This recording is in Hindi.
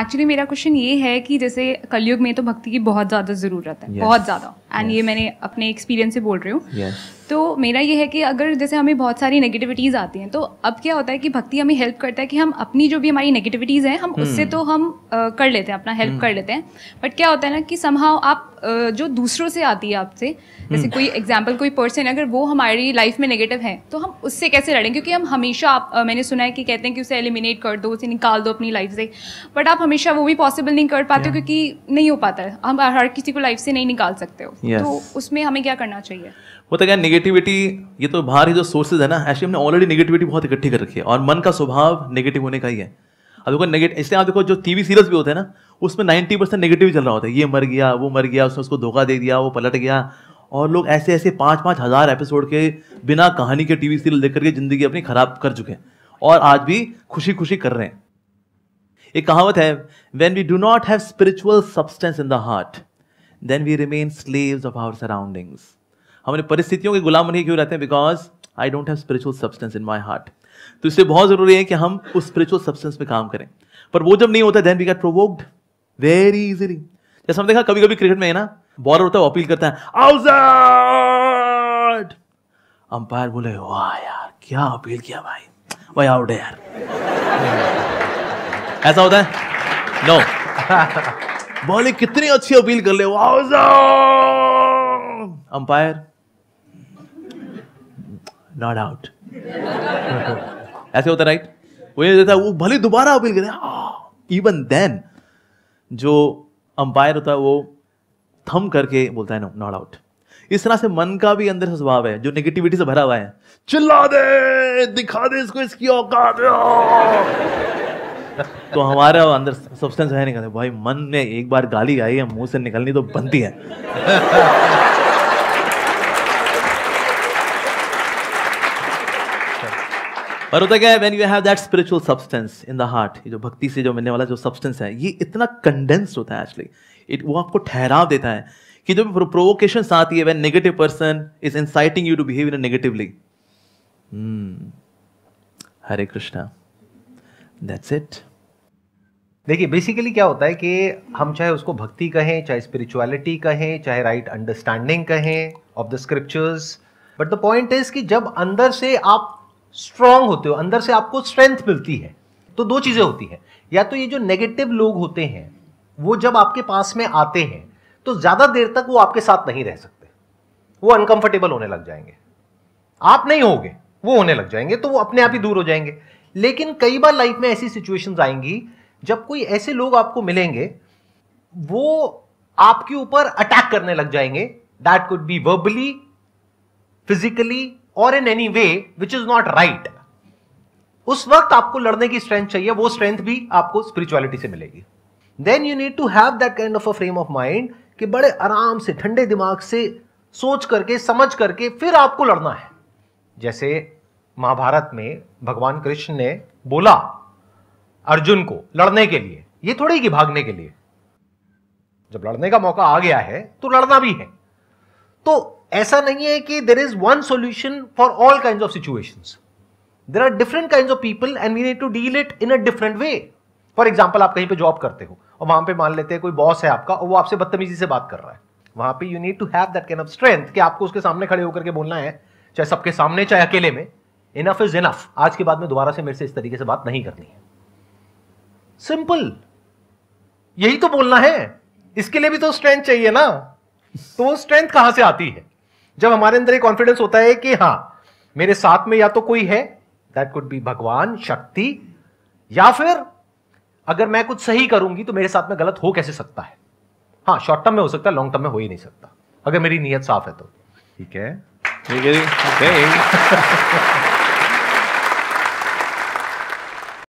एक्चुअली मेरा क्वेश्चन ये है कि जैसे कलयुग में तो भक्ति की बहुत ज़्यादा ज़रूरत है yes. बहुत ज़्यादा एंड yes. ये मैंने अपने एक्सपीरियंस से बोल रही हूँ yes. तो मेरा ये है कि अगर जैसे हमें बहुत सारी नेगेटिविटीज़ आती हैं तो अब क्या होता है कि भक्ति हमें हेल्प करता है कि हम अपनी जो भी हमारी नेगेटिविटीज़ हैं हम hmm. उससे तो हम आ, कर लेते हैं अपना हेल्प hmm. कर लेते हैं बट क्या होता है ना कि समहाव आप जो दूसरों से आती है आपसे hmm. जैसे कोई एग्जाम्पल कोई पर्सन अगर वो हमारी लाइफ में नेगेटिव है तो हम उससे कैसे लड़ें क्योंकि हम हमेशा आप आ, मैंने सुना है कि कहते हैं कि उसे एलिमिनेट कर दो उसे निकाल दो अपनी लाइफ से बट आप हमेशा वो भी पॉसिबल नहीं कर पाते हो क्योंकि नहीं हो पाता है हम हर किसी को लाइफ से नहीं निकाल सकते हो yes. तो उसमें हमें क्या करना चाहिए वो तो क्या निगेटिविटी ये तो बाहर ही जो सोर्सेज है ना एक्चुअली हमने ऑलरेडी निगेटिविटी बहुत इकट्ठी कर रखी है और मन का स्वभाव निगेटिव होने का ही है अब देखो नेगेटिव इसलिए आप देखो जो टीवी सीरियल्स भी होते हैं ना उसमें नाइन्टी परसेंट नेगेटिव चल रहा होता है ये मर गया वो मर गया उसने उसको धोखा दे दिया वो पलट गया और लोग ऐसे ऐसे पाँच पाँच हज़ार एपिसोड के बिना कहानी के टीवी सीरियल देख करके ज़िंदगी अपनी ख़राब कर चुके हैं और आज भी खुशी खुशी कर रहे हैं एक कहावत है when we do not have spiritual substance in the heart then we remain slaves of our surroundings हम हमने परिस्थितियों के गुलाम नहीं क्यों रहते हैं because I don't have spiritual substance in my heart तो इससे बहुत जरूरी है कि हम उस स्पिरिचुअल सब्सटेंस पे काम करें पर वो जब नहीं होता then we get provoked very easily जैसे हम देखा कभी कभी क्रिकेट में है ना बॉलर होता है अपील करता है आउट अंपायर बोले वाह यार क्या अपील किया भाई भाई आउट है यार ऐसा होता है नो no. बॉलिंग कितनी अच्छी अपील कर ले अंपायर नॉट आउट ऐसे होता राइट वो ये देता वो भले दोबारा अपील करे इवन हाँ, देन जो अंपायर होता है वो थम करके बोलता है नो नॉट आउट इस तरह से मन का भी अंदर से स्वभाव है जो नेगेटिविटी से भरा हुआ है चिल्ला दे दिखा दे इसको इसकी औकात हाँ। तो हमारे अंदर सब्सटेंस है नहीं कहते भाई मन में एक बार गाली आई है मुंह से निकलनी तो बनती है और होता क्या है when you have that spiritual substance in the heart जो भक्ति से जो मिलने वाला जो सब्सटेंस है ये इतना कंडेंस्ड होता है एक्चुअली इट वो आपको ठहराव देता है कि जो भी प्रोवोकेशन आती है when negative person is inciting you to behave in negatively Hare Krishna that's it देखिए बेसिकली क्या होता है कि हम चाहे उसको भक्ति कहें चाहे स्पिरिचुअलिटी कहें चाहे राइट अंडरस्टैंडिंग कहें of the scriptures but the point is कि जब अंदर से आप स्ट्रांग होते हो अंदर से आपको स्ट्रेंथ मिलती है तो दो चीज़ें होती हैं या तो ये जो नेगेटिव लोग होते हैं वो जब आपके पास में आते हैं तो ज़्यादा देर तक वो आपके साथ नहीं रह सकते वो अनकंफर्टेबल होने लग जाएंगे आप नहीं होगे वो होने लग जाएंगे तो वो अपने आप ही दूर हो जाएंगे लेकिन कई बार लाइफ में ऐसी सिचुएशंस आएंगी जब कोई ऐसे लोग आपको मिलेंगे वो आपके ऊपर अटैक करने लग जाएंगे that could be verbally physically और in any way which is not right उस वक्त आपको लड़ने की स्ट्रेंथ चाहिए वो स्ट्रेंथ भी आपको स्पिरिचुअलिटी से मिलेगी then you need to have that kind of a frame of mind कि बड़े आराम से ठंडे दिमाग से सोच करके समझ करके फिर आपको लड़ना है जैसे महाभारत में भगवान कृष्ण ने बोला अर्जुन को लड़ने के लिए ये थोड़ी कि भागने के लिए जब लड़ने का मौका आ गया है तो लड़ना भी है तो ऐसा नहीं है कि there is one solution for all kind of situation there are different kind of people and we need to deal it in a different way for example आप कहीं पर जॉब करते हो और वहां पर मान लेते हैं कोई बॉस है आपका और वो आपसे बदतमीजी से बात कर रहा है वहां पर you need to have that kind of strength कि आपको उसके सामने खड़े होकर के बोलना है चाहे सबके सामने चाहे अकेले में इनफ इज इनफ आज के बाद में दोबारा से मेरे से इस तरीके से बात नहीं करनी है सिंपल यही तो बोलना है इसके लिए भी तो स्ट्रेंथ चाहिए ना तो वो स्ट्रेंथ कहां से आती है जब हमारे अंदर एक कॉन्फिडेंस होता है कि हाँ मेरे साथ में या तो कोई है दैट कुड बी भगवान शक्ति या फिर अगर मैं कुछ सही करूंगी तो मेरे साथ में गलत हो कैसे सकता है हाँ शॉर्ट टर्म में हो सकता है लॉन्ग टर्म में हो ही नहीं सकता अगर मेरी नीयत साफ है तो ठीक है ठीक है